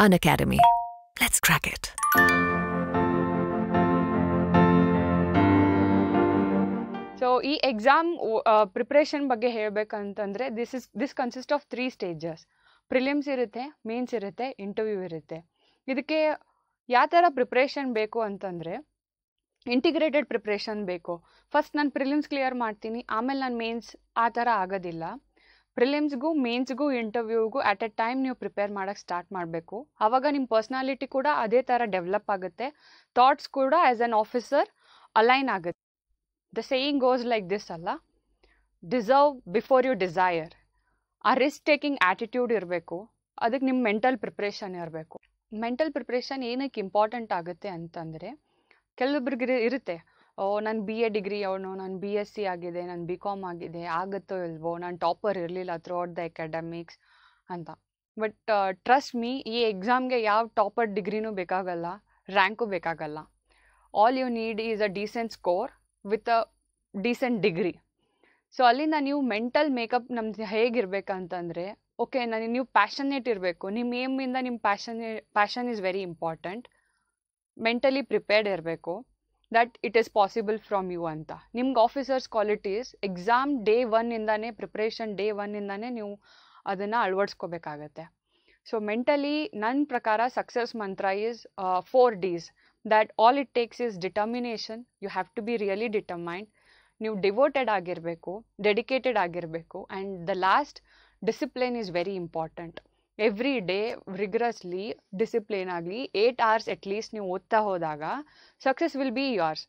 an academy. Let's crack it. So ಈ exam preparation uh, ಬಗ್ಗೆ ಹೇಳಬೇಕಂತಂದರೆ this is this consist of three stages prelims ಇರುತ್ತೆ mains ಇರುತ್ತೆ interview ಇರುತ್ತೆ ಇದಕ್ಕೆ ಯಾವ ಥರ ಪ್ರಿಪ್ರೇಷನ್ ಬೇಕು ಅಂತಂದರೆ ಇಂಟಿಗ್ರೇಟೆಡ್ ಪ್ರಿಪ್ರೇಷನ್ ಬೇಕು ಫಸ್ಟ್ ನಾನು ಪ್ರಿಲಿಮ್ಸ್ ಕ್ಲಿಯರ್ ಮಾಡ್ತೀನಿ ಆಮೇಲೆ ನಾನು ಮೇನ್ಸ್ ಆ ಥರ ಆಗೋದಿಲ್ಲ ಪ್ರಿಲಿಮ್ಸ್ಗೂ ಮೇನ್ಸ್ಗೂ ಇಂಟರ್ವ್ಯೂಗೂ ಅಟ್ ಎ ಟೈಮ್ ನೀವು ಪ್ರಿಪೇರ್ ಮಾಡೋಕ್ಕೆ ಸ್ಟಾರ್ಟ್ ಮಾಡಬೇಕು ಆವಾಗ ನಿಮ್ಮ ಪರ್ಸ್ನಾಲಿಟಿ ಕೂಡ ಅದೇ ಥರ ಡೆವಲಪ್ ಆಗುತ್ತೆ ಥಾಟ್ಸ್ ಕೂಡ ಆ್ಯಸ್ ಆನ್ ಆಫೀಸರ್ ಅಲೈನ್ ಆಗುತ್ತೆ the saying goes like this ಅಲ್ಲ ಡಿಸರ್ವ್ ಬಿಫೋರ್ ಯು ಡಿಸೈರ್ ಆ ರಿಸ್ಕ್ ಟೇಕಿಂಗ್ ಆ್ಯಟಿಟ್ಯೂಡ್ ಇರಬೇಕು ಅದಕ್ಕೆ ನಿಮ್ಮ ಮೆಂಟಲ್ ಪ್ರಿಪ್ರೇಷನ್ ಇರಬೇಕು ಮೆಂಟಲ್ ಪ್ರಿಪ್ರೇಷನ್ ಏನಕ್ಕೆ ಇಂಪಾರ್ಟೆಂಟ್ ಆಗುತ್ತೆ ಅಂತಂದರೆ ಕೆಲವೊಬ್ರಿಗೆ ಇರುತ್ತೆ ಓ ನಾನು ಬಿ ಎ ಡಿಗ್ರಿ ಅವನು ನಾನು ಬಿ ಎಸ್ ಸಿ ಆಗಿದೆ ನಾನು ಬಿ ಕಾಮ್ ಆಗಿದೆ ಆಗುತ್ತೋ ಇಲ್ವೋ ನಾನು ಟಾಪರ್ ಇರಲಿಲ್ಲ ಥ್ರೂ ಔಟ್ ದ ಅಕಾಡೆಮಿಕ್ಸ್ ಅಂತ ಬಟ್ ಟ್ರಸ್ಟ್ ಮೀ ಈ ಎಕ್ಸಾಮ್ಗೆ ಯಾವ ಟಾಪರ್ ಡಿಗ್ರಿನೂ ಬೇಕಾಗಲ್ಲ ರ್ಯಾಂಕು ಬೇಕಾಗಲ್ಲ all you need is a decent score with a decent degree so ಅಲ್ಲಿಂದ ನೀವು ಮೆಂಟಲ್ ಮೇಕಪ್ ನಮ್ದು ಹೇಗಿರ್ಬೇಕಂತಂದರೆ ಓಕೆ ನನಗೆ ನೀವು ಪ್ಯಾಷನೇಟ್ ಇರಬೇಕು ನಿಮ್ಮ ಏಮಿಂದ ನಿಮ್ಮ passion passion is very important mentally prepared ಇರಬೇಕು that it is possible from you ಅಂತ ನಿಮ್ಗೆ officers qualities exam day one ಇಂದಾನೆ ಪ್ರಿಪ್ರೇಷನ್ ಡೇ ಒನ್ ಇಂದಾನೆ ನೀವು ಅದನ್ನು ಅಳವಡಿಸ್ಕೋಬೇಕಾಗತ್ತೆ ಸೊ ಮೆಂಟಲಿ ನನ್ನ ಪ್ರಕಾರ ಸಕ್ಸಸ್ ಮಂತ್ರ is four Ds that all it takes is determination you have to be really determined ನೀವು ಡಿವೋಟೆಡ್ ಆಗಿರಬೇಕು ಡೆಡಿಕೇಟೆಡ್ ಆಗಿರಬೇಕು and the last discipline is very important every day rigorously discipline ಆಗಲಿ eight hours least ನೀವು ಓದ್ತಾ ಹೋದಾಗ success will be yours